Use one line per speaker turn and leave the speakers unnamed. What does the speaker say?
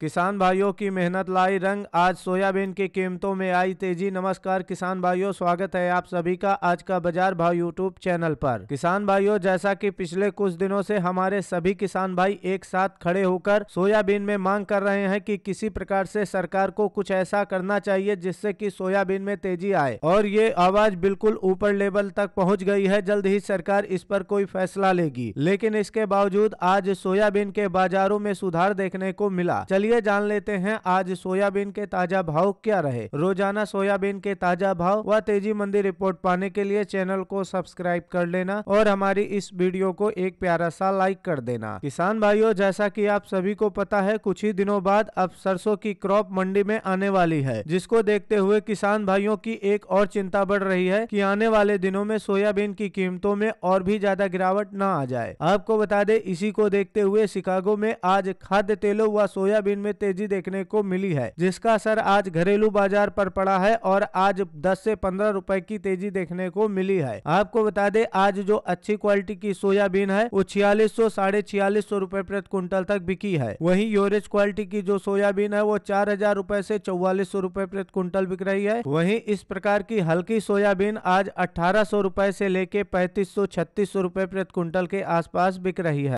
किसान भाइयों की मेहनत लाई रंग आज सोयाबीन की कीमतों में आई तेजी नमस्कार किसान भाइयों स्वागत है आप सभी का आज का बाजार भाव यूट्यूब चैनल पर किसान भाइयों जैसा कि पिछले कुछ दिनों से हमारे सभी किसान भाई एक साथ खड़े होकर सोयाबीन में मांग कर रहे हैं कि किसी प्रकार से सरकार को कुछ ऐसा करना चाहिए जिससे की सोयाबीन में तेजी आए और ये आवाज बिल्कुल ऊपर लेवल तक पहुँच गयी है जल्द ही सरकार इस पर कोई फैसला लेगी लेकिन इसके बावजूद आज सोयाबीन के बाजारों में सुधार देखने को मिला चलिए चलिए जान लेते हैं आज सोयाबीन के ताजा भाव क्या रहे रोजाना सोयाबीन के ताजा भाव व तेजी मंदी रिपोर्ट पाने के लिए चैनल को सब्सक्राइब कर लेना और हमारी इस वीडियो को एक प्यारा सा लाइक कर देना किसान भाइयों जैसा कि आप सभी को पता है कुछ ही दिनों बाद अब सरसों की क्रॉप मंडी में आने वाली है जिसको देखते हुए किसान भाइयों की एक और चिंता बढ़ रही है की आने वाले दिनों में सोयाबीन की कीमतों में और भी ज्यादा गिरावट न आ जाए आपको बता दे इसी को देखते हुए शिकागो में आज खाद्य तेलों व सोयाबीन दिन में तेजी देखने को मिली है जिसका असर आज घरेलू बाजार पर पड़ा है और आज 10 से 15 रुपए की तेजी देखने को मिली है आपको बता दें आज जो अच्छी क्वालिटी की सोयाबीन है वो छियालीस सौ साढ़े छियालीस सौ रूपए प्रति क्विंटल तक बिकी है वही यूरेज क्वालिटी की जो सोयाबीन है वो चार हजार रूपए ऐसी चौवालीस सौ रूपए प्रति क्विंटल बिक रही है वही इस प्रकार की हल्की सोयाबीन आज अठारह सौ रूपए ऐसी लेके पैंतीस सौ छत्तीस सौ रूपए प्रति क्विंटल के आसपास बिक रही है